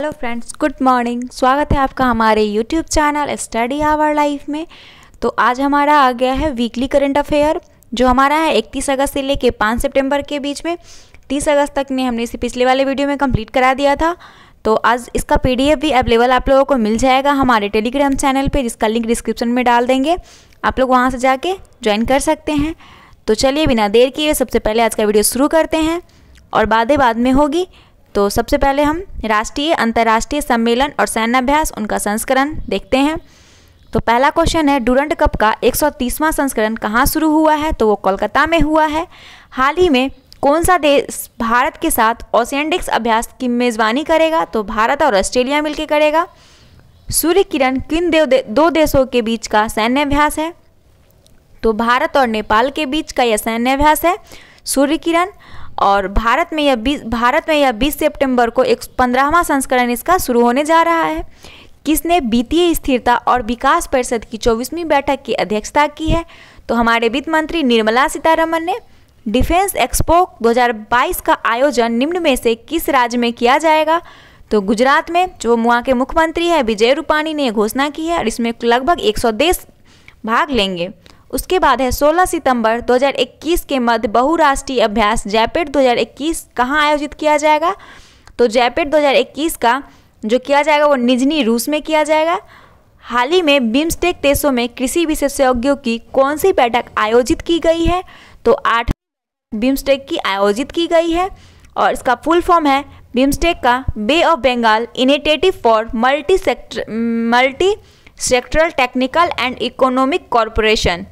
hello friends good morning स्वागत है आपका हमारे YouTube channel study our life में तो आज हमारा आ गया है वीकली करंट अफेयर जो हमारा है इकतीस अगस्त से लेके पाँच सितंबर के बीच में तीस अगस्त तक ने हमने इसे पिछले वाले वीडियो में कंप्लीट करा दिया था तो आज इसका पीडीएफ भी अवेलेबल आप लोगों को मिल जाएगा हमारे टेलीग्राम चैनल पर जिसका लिंक डिस्क्रिप्शन में डाल देंगे आप लोग वहाँ से जाके ज्वाइन कर सकते हैं तो चलिए बिना देर किए सबसे पहले आज का वीडियो शुरू करते हैं और बाद में होगी तो सबसे पहले हम राष्ट्रीय अंतर्राष्ट्रीय सम्मेलन और सैन्याभ्यास उनका संस्करण देखते हैं तो पहला क्वेश्चन है डूरंट कप का 130वां संस्करण कहाँ शुरू हुआ है तो वो कोलकाता में हुआ है हाल ही में कौन सा देश भारत के साथ ओशियनडिक्स अभ्यास की मेज़बानी करेगा तो भारत और ऑस्ट्रेलिया मिलकर करेगा सूर्य किरण किन देव दे, दो देशों के बीच का सैन्याभ्यास है तो भारत और नेपाल के बीच का यह सैन्याभ्यास है सूर्य किरण और भारत में यह बीस भारत में यह बीस सितंबर को एक पंद्रहवा संस्करण इसका शुरू होने जा रहा है किसने वित्तीय स्थिरता और विकास परिषद की चौबीसवीं बैठक की अध्यक्षता की है तो हमारे वित्त मंत्री निर्मला सीतारमन ने डिफेंस एक्सपो 2022 का आयोजन निम्न में से किस राज्य में किया जाएगा तो गुजरात में जो वहाँ के मुख्यमंत्री हैं विजय रूपाणी ने घोषणा की है और इसमें लगभग एक देश भाग लेंगे उसके बाद है 16 सितंबर 2021 के मध्य बहुराष्ट्रीय अभ्यास जयपेट 2021 कहाँ आयोजित किया जाएगा तो जयपेट 2021 का जो किया जाएगा वो निजनी रूस में किया जाएगा हाल ही में बिम्स्टेक देशों में कृषि विशेषज्ञों की कौन सी बैठक आयोजित की गई है तो आठ बिम्स्टेक की आयोजित की गई है और इसका फुल फॉर्म है बिम्स्टेक का bay of Bengal initiative for multi sector multi sectoral technical and economic corporation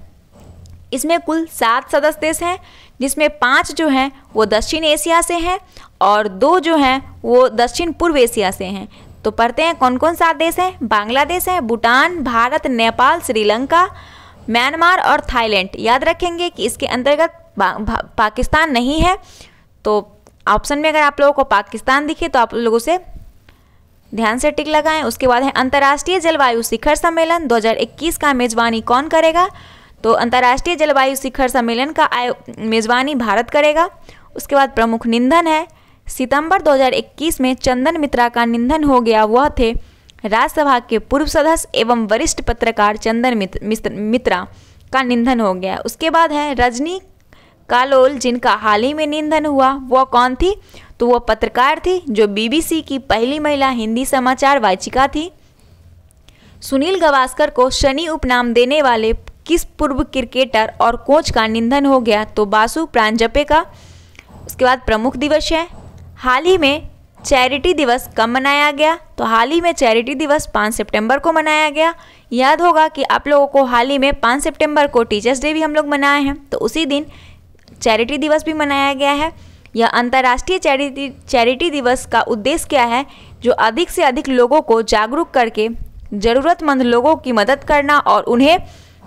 इसमें कुल सात सदस्य देश हैं जिसमें पाँच जो हैं वो दक्षिण एशिया से हैं और दो जो हैं वो दक्षिण पूर्व एशिया से हैं तो पढ़ते हैं कौन कौन सात देश हैं बांग्लादेश है भूटान भारत नेपाल श्रीलंका म्यांमार और थाईलैंड याद रखेंगे कि इसके अंतर्गत पाकिस्तान नहीं है तो ऑप्शन में अगर आप लोगों को पाकिस्तान दिखे तो आप लोगों से ध्यान से टिक लगाएं उसके बाद है अंतर्राष्ट्रीय जलवायु शिखर सम्मेलन 2021 का मेजबानी कौन करेगा तो अंतर्राष्ट्रीय जलवायु शिखर सम्मेलन का आयो मेज़बानी भारत करेगा उसके बाद प्रमुख निंदन है सितंबर 2021 में चंदन मित्रा का निधन हो गया वह थे राज्यसभा के पूर्व सदस्य एवं वरिष्ठ पत्रकार चंदन मित्रा का निधन हो गया उसके बाद है रजनी कालोल जिनका हाल ही में निधन हुआ वह कौन थी तो वह पत्रकार थी जो बीबीसी की पहली महिला हिंदी समाचार वाचिका थी सुनील गवास्कर को शनि उपनाम देने वाले किस पूर्व क्रिकेटर और कोच का निधन हो गया तो बासु प्रांजपे का उसके बाद प्रमुख दिवस है हाल ही में चैरिटी दिवस कब मनाया गया तो हाल ही में चैरिटी दिवस 5 सितंबर को मनाया गया याद होगा कि आप लोगों को हाल ही में 5 सितंबर को टीचर्स डे भी हम लोग मनाए हैं तो उसी दिन चैरिटी दिवस भी मनाया गया है यह अंतर्राष्ट्रीय चैरिटी चैरिटी दिवस का उद्देश्य क्या है जो अधिक से अधिक लोगों को जागरूक करके ज़रूरतमंद लोगों की मदद करना और उन्हें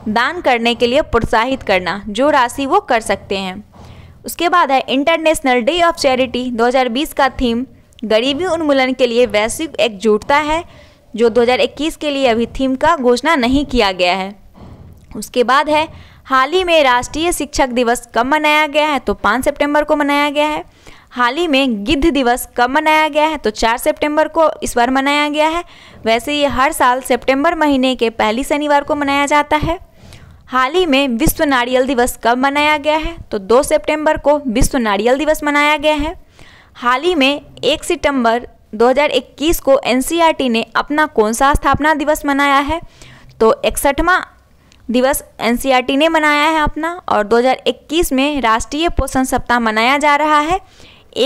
दान करने के लिए प्रोत्साहित करना जो राशि वो कर सकते हैं उसके बाद है इंटरनेशनल डे ऑफ चैरिटी 2020 का थीम गरीबी उन्मूलन के लिए वैश्विक एकजुटता है जो 2021 के लिए अभी थीम का घोषणा नहीं किया गया है उसके बाद है हाल ही में राष्ट्रीय शिक्षक दिवस कब मनाया गया है तो 5 सितंबर को मनाया गया है हाल ही में गिद्ध दिवस कब मनाया गया है तो 4 सितंबर को इस बार मनाया गया है वैसे ये हर साल सितंबर महीने के पहली शनिवार को मनाया जाता है हाल ही में विश्व नारियल दिवस कब मनाया गया है तो 2 सितंबर को विश्व नारियल दिवस मनाया गया है हाल ही में 1 सितंबर 2021 को एन ने अपना कौन सा स्थापना दिवस मनाया है तो इकसठवा दिवस एन ने मनाया है अपना और 2021 में राष्ट्रीय पोषण सप्ताह मनाया जा रहा है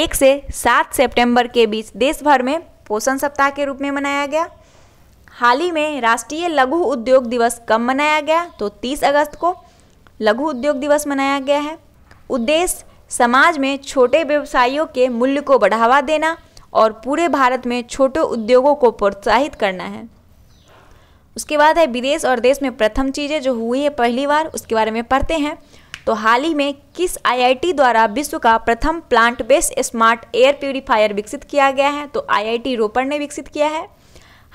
एक से सात सितंबर के बीच देश भर में पोषण सप्ताह के रूप में मनाया गया हाल ही में राष्ट्रीय लघु उद्योग दिवस कब मनाया गया तो 30 अगस्त को लघु उद्योग दिवस मनाया गया है उद्देश्य समाज में छोटे व्यवसायियों के मूल्य को बढ़ावा देना और पूरे भारत में छोटे उद्योगों को प्रोत्साहित करना है उसके बाद है विदेश और देश में प्रथम चीज़ें जो हुई है पहली बार उसके बारे में पढ़ते हैं तो हाल ही में किस आईआईटी द्वारा विश्व का प्रथम plant based smart air purifier विकसित किया गया है तो आईआईटी रोपड़ ने विकसित किया है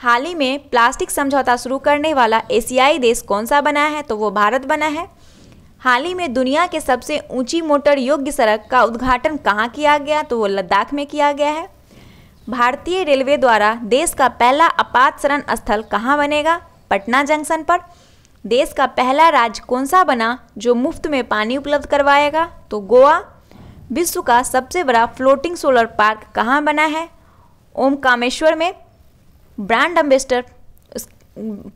हाल ही में प्लास्टिक समझौता शुरू करने वाला एशियाई देश कौन सा बना है तो वो भारत बना है हाल ही में दुनिया के सबसे ऊंची मोटर योग्य सड़क का उद्घाटन कहाँ किया गया तो वो लद्दाख में किया गया है भारतीय रेलवे द्वारा देश का पहला आपात शरण स्थल कहाँ बनेगा पटना जंक्शन पर देश का पहला राज्य कौन सा बना जो मुफ्त में पानी उपलब्ध करवाएगा तो गोवा विश्व का सबसे बड़ा फ्लोटिंग सोलर पार्क कहाँ बना है ओम कामेश्वर में ब्रांड एम्बेसडर उस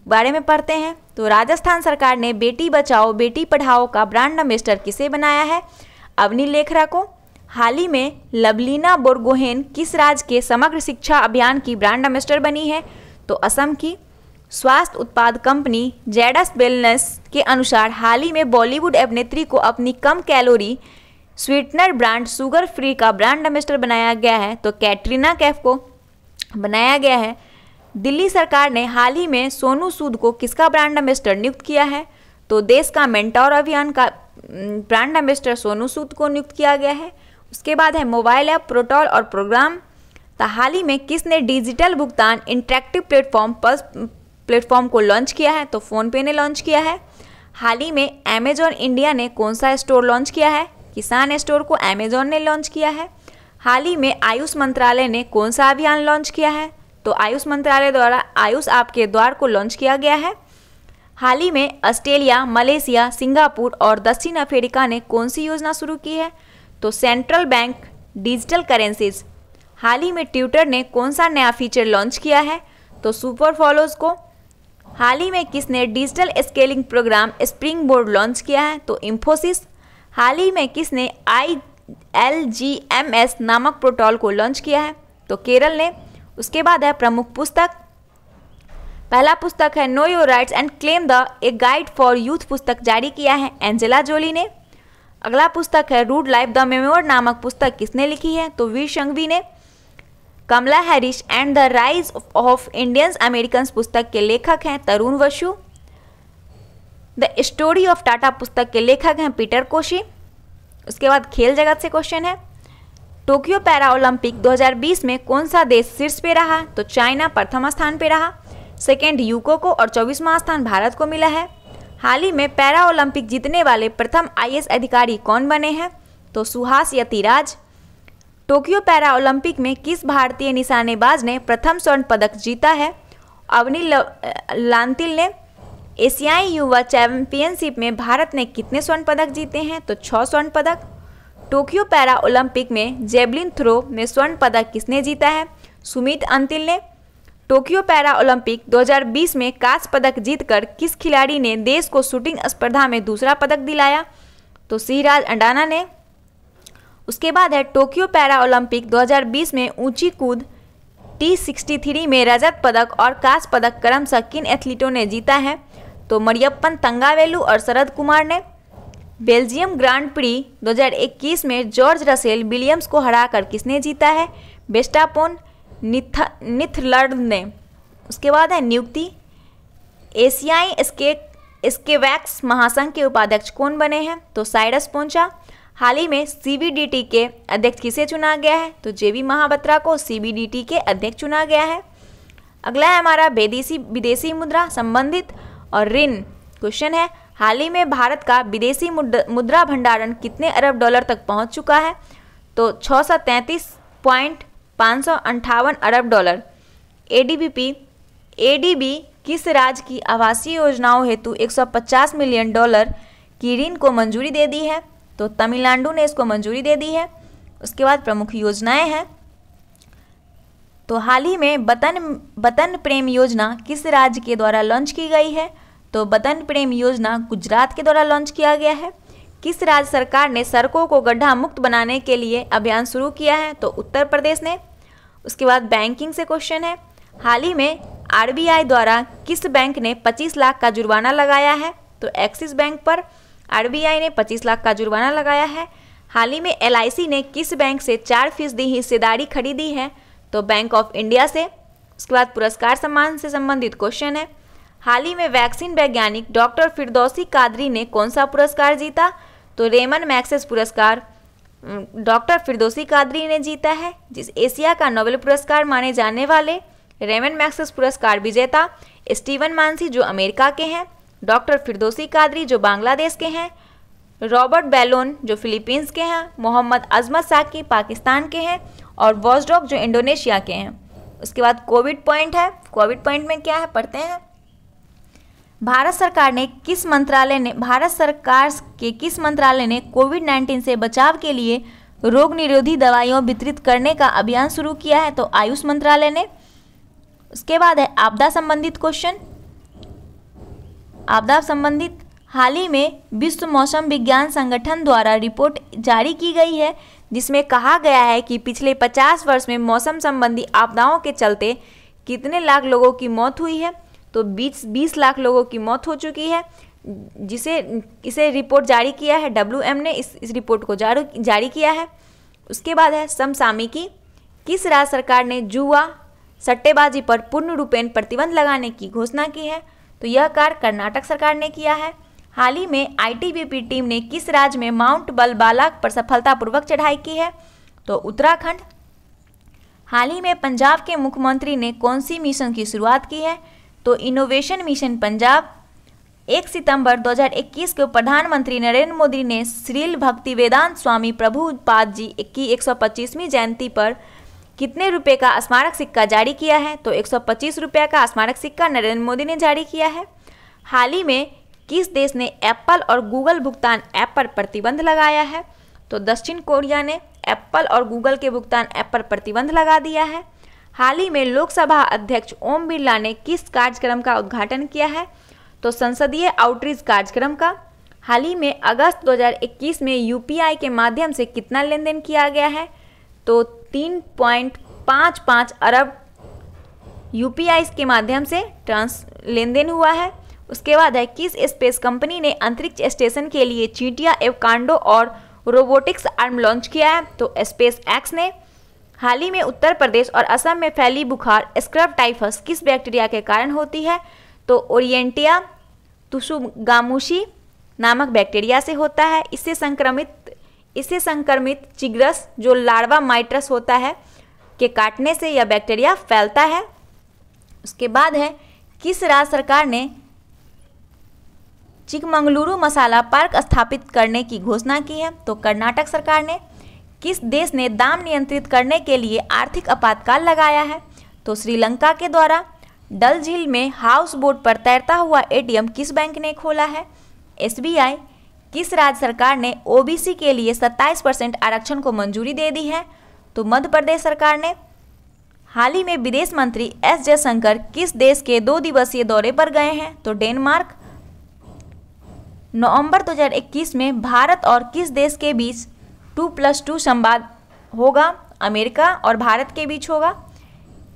बारे में पढ़ते हैं तो राजस्थान सरकार ने बेटी बचाओ बेटी पढ़ाओ का ब्रांड एम्बेसडर किसे बनाया है अवनी लेखरा को हाल ही में लवलीना बोरगोहेन किस राज्य के समग्र शिक्षा अभियान की ब्रांड एम्बेसडर बनी है तो असम की स्वास्थ्य उत्पाद कंपनी जेडस वेलनेस के अनुसार हाल ही में बॉलीवुड अभिनेत्री को अपनी कम calorie sweetener brand sugar free का ब्रांड एम्बेसडर बनाया गया है तो कैटरीना कैफ को बनाया गया है दिल्ली सरकार ने हाल ही में सोनू सूद को किसका ब्रांड एम्बेसडर नियुक्त किया है तो देश का मेंटोर अभियान का ब्रांड एम्बेसडर सोनू सूद को नियुक्त किया गया है उसके बाद है मोबाइल ऐप प्रोटोल और प्रोग्राम तो हाल ही में किसने डिजिटल भुगतान इंटरेक्टिव प्लेटफॉर्म पल्स प्लेटफॉर्म को लॉन्च किया है तो फ़ोनपे ने लॉन्च किया है हाल ही में अमेजॉन इंडिया ने कौन सा स्टोर लॉन्च किया है किसान स्टोर को अमेजॉन ने लॉन्च किया है हाल ही में आयुष मंत्रालय ने कौन सा अभियान लॉन्च किया है तो आयुष मंत्रालय द्वारा आयुष आपके द्वार को लॉन्च किया गया है हाल ही में ऑस्ट्रेलिया मलेशिया सिंगापुर और दक्षिण अफ्रीका ने कौन सी योजना शुरू की है तो सेंट्रल बैंक डिजिटल करेंसीज हाल ही में ट्विटर ने कौन सा नया फीचर लॉन्च किया है तो सुपर फॉलोज को हाल ही में किसने digital scaling program springboard launch किया है तो इंफोसिस हाल ही में किसने I L G M S नामक प्रोटोल को लॉन्च किया है तो केरल ने उसके बाद है प्रमुख पुस्तक पहला पुस्तक है know your rights and claim the a guide for youth पुस्तक जारी किया है एंजेला जोली ने अगला पुस्तक है रूड लाइफ द मेमोर नामक पुस्तक किसने लिखी है तो वीर शंघवी ने Kamala Harris and the rise of Indians American पुस्तक के लेखक हैं Tarun Vashu the story of Tata पुस्तक के लेखक हैं पीटर कोशी उसके बाद खेल जगत से क्वेश्चन है टोक्यो पैरा ओलंपिक 2020 में कौन सा देश शीर्ष पे रहा तो चाइना प्रथम स्थान पे रहा सेकेंड यूको को और चौबीसवां स्थान भारत को मिला है हाल ही में पैरा ओलंपिक जीतने वाले प्रथम आई अधिकारी कौन बने हैं तो Suhas Yathiraj Tokyo para Olympic में किस भारतीय निशानेबाज ने प्रथम स्वर्ण पदक जीता है अवनी लांतिल ने एशियाई युवा चैंपियनशिप में भारत ने कितने स्वर्ण पदक जीते हैं तो छः स्वर्ण पदक टोक्यो पैरा ओलंपिक में जेबलिन थ्रो में स्वर्ण पदक किसने जीता है सुमित अंतिल ने टोक्यो पैरा ओलंपिक 2020 में कांस्य पदक जीतकर किस खिलाड़ी ने देश को शूटिंग स्पर्धा में दूसरा पदक दिलाया तो सिराज अंडाना ने उसके बाद है टोक्यो पैरा ओलंपिक 2020 में ऊंची कूद टी सिक्सटी थ्री में रजत पदक और कांस्य पदक क्रमशः किन एथलीटों ने जीता है तो मरियप्पन तंगावेलू और शरद कुमार ने बेल्जियम ग्रांड प्री 2021 में जॉर्ज रसेल विलियम्स को हराकर किसने जीता है बेस्टापोन निथलर्ड ने उसके बाद है नियुक्ति एशियाई स्केवैक्स महासंघ के उपाध्यक्ष कौन बने हैं तो साइरस पहुंचा हाल ही में सी के अध्यक्ष किसे चुना गया है तो वी महाबत्रा को सी के अध्यक्ष चुना गया है अगला है हमारा विदेशी विदेशी मुद्रा संबंधित और ऋण क्वेश्चन है हाल ही में भारत का विदेशी मुद्रा भंडारण कितने अरब डॉलर तक पहुंच चुका है तो छः सौ पॉइंट पाँच सौ अंठावन अरब डॉलर ए एडीबी किस राज्य की आवासीय योजनाओं हेतु 150 मिलियन डॉलर की ऋण को मंजूरी दे दी है तो तमिलनाडु ने इसको मंजूरी दे दी है उसके बाद प्रमुख योजनाएं हैं तो हाल ही में बतन बतन प्रेम योजना किस राज्य के द्वारा लॉन्च की गई है तो बदन प्रेम योजना गुजरात के द्वारा लॉन्च किया गया है किस राज्य सरकार ने सड़कों को गड्ढा मुक्त बनाने के लिए अभियान शुरू किया है तो उत्तर प्रदेश ने उसके बाद बैंकिंग से क्वेश्चन है हाल ही में आर द्वारा किस बैंक ने 25 लाख का जुर्माना लगाया है तो एक्सिस बैंक पर आर ने 25 लाख का जुर्माना लगाया है हाल ही में एल ने किस बैंक से चार फीसदी हिस्सेदारी खरीदी है तो बैंक ऑफ इंडिया से उसके बाद पुरस्कार सम्मान से संबंधित क्वेश्चन है हाल ही में वैक्सीन वैज्ञानिक डॉक्टर फिरदौसी कादरी ने कौन सा पुरस्कार जीता तो रेमन मैक्सेस पुरस्कार डॉक्टर फिरदौसी कादरी ने जीता है जिस एशिया का नोबेल पुरस्कार माने जाने वाले रेमन मैक्सेस पुरस्कार विजेता स्टीवन मानसी जो अमेरिका के हैं डॉक्टर फिरदौसी कादरी जो बांग्लादेश के हैं रॉबर्ट बैलोन जो फिलीपींस के हैं मोहम्मद अजमत साकी पाकिस्तान के हैं और वॉजडॉग जो इंडोनेशिया के हैं उसके बाद कोविड पॉइंट है कोविड पॉइंट में क्या है पढ़ते हैं भारत सरकार ने किस मंत्रालय ने भारत सरकार के किस मंत्रालय ने कोविड 19 से बचाव के लिए रोग निरोधी दवाइयों वितरित करने का अभियान शुरू किया है तो आयुष मंत्रालय ने उसके बाद है आपदा संबंधित क्वेश्चन आपदा संबंधित हाल ही में विश्व मौसम विज्ञान संगठन द्वारा रिपोर्ट जारी की गई है जिसमें कहा गया है कि पिछले 50 वर्ष में मौसम संबंधी आपदाओं के चलते कितने लाख लोगों की मौत हुई है तो बीस बीस लाख लोगों की मौत हो चुकी है जिसे इसे रिपोर्ट जारी किया है डब्ल्यू ने इस इस रिपोर्ट को जारी जारी किया है उसके बाद है समसामयिकी किस राज्य सरकार ने जुआ सट्टेबाजी पर पूर्ण रूपेण प्रतिबंध लगाने की घोषणा की है तो यह कार्य कर्नाटक सरकार ने किया है हाल ही में आईटीबीपी टीम ने किस राज्य में माउंट बल बालाक पर सफलतापूर्वक चढ़ाई की है तो उत्तराखंड हाल ही में पंजाब के मुख्यमंत्री ने कौन सी मिशन की शुरुआत की है तो इनोवेशन मिशन पंजाब एक सितंबर 2021 को प्रधानमंत्री नरेंद्र मोदी ने श्रील भक्ति वेदांत स्वामी प्रभुपाद जी की 125वीं जयंती पर कितने रुपए का स्मारक सिक्का जारी किया है तो एक सौ का स्मारक सिक्का नरेंद्र मोदी ने जारी किया है हाल ही में किस देश ने एप्पल और गूगल भुगतान ऐप पर प्रतिबंध लगाया है तो दक्षिण कोरिया ने एप्पल और गूगल के भुगतान ऐप पर प्रतिबंध लगा दिया है हाल ही में लोकसभा अध्यक्ष ओम बिरला ने किस कार्यक्रम का उद्घाटन किया है तो संसदीय आउटरीच कार्यक्रम का हाल ही में अगस्त 2021 में यूपीआई के माध्यम से कितना लेन देन किया गया है तो 3.55 अरब यूपीआई के माध्यम से ट्रांस लेन देन हुआ है उसके बाद है किस स्पेस कंपनी ने अंतरिक्ष स्टेशन के लिए चीटिया एवकांडो और रोबोटिक्स आर्म लॉन्च किया है तो स्पेस एक्स ने हाल ही में उत्तर प्रदेश और असम में फैली बुखार स्क्रब टाइफस किस बैक्टीरिया के कारण होती है तो ओरिएंटिया तुसुगामुशी नामक बैक्टीरिया से होता है इससे संक्रमित इससे संक्रमित चिग्रस जो लार्वा माइट्रस होता है के काटने से यह बैक्टीरिया फैलता है उसके बाद है किस राज्य सरकार ने चिकमंगलुरु मसाला पार्क स्थापित करने की घोषणा की है तो कर्नाटक सरकार ने किस देश ने दाम नियंत्रित करने के लिए आर्थिक आपातकाल लगाया है तो श्रीलंका के द्वारा डल झील में हाउस बोट पर तैरता हुआ एटीएम किस बैंक ने खोला है एसबीआई किस राज्य सरकार ने ओबीसी के लिए 27 परसेंट आरक्षण को मंजूरी दे दी है तो मध्य प्रदेश सरकार ने हाल ही में विदेश मंत्री एस जयशंकर किस देश के दो दिवसीय दौरे पर गए हैं तो डेनमार्क नवंबर 2021 में भारत और किस देश के बीच टू प्लस टू संवाद होगा अमेरिका और भारत के बीच होगा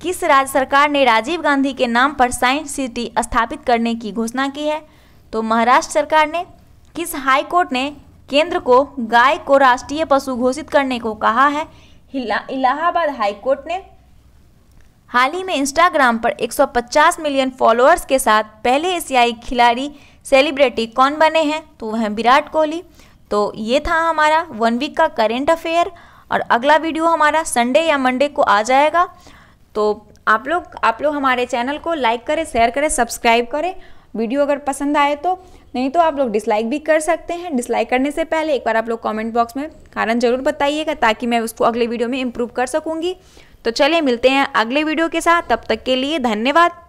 किस राज्य सरकार ने राजीव गांधी के नाम पर साइंस सिटी स्थापित करने की घोषणा की है तो महाराष्ट्र सरकार ने किस हाई कोर्ट ने केंद्र को गाय को राष्ट्रीय पशु घोषित करने को कहा है इलाहाबाद हाई कोर्ट ने हाल ही में इंस्टाग्राम पर 150 मिलियन फॉलोअर्स के साथ पहले एशियाई खिलाड़ी सेलिब्रिटी कौन बने हैं तो वह विराट कोहली तो ये था हमारा वन वीक का करेंट अफेयर और अगला वीडियो हमारा संडे या मंडे को आ जाएगा तो आप लोग आप लोग हमारे चैनल को लाइक करें शेयर करें सब्सक्राइब करें वीडियो अगर पसंद आए तो नहीं तो आप लोग डिसलाइक भी कर सकते हैं डिसलाइक करने से पहले एक बार आप लोग कमेंट बॉक्स में कारण ज़रूर बताइएगा ताकि मैं उसको अगले वीडियो में इम्प्रूव कर सकूँगी तो चलिए मिलते हैं अगले वीडियो के साथ तब तक के लिए धन्यवाद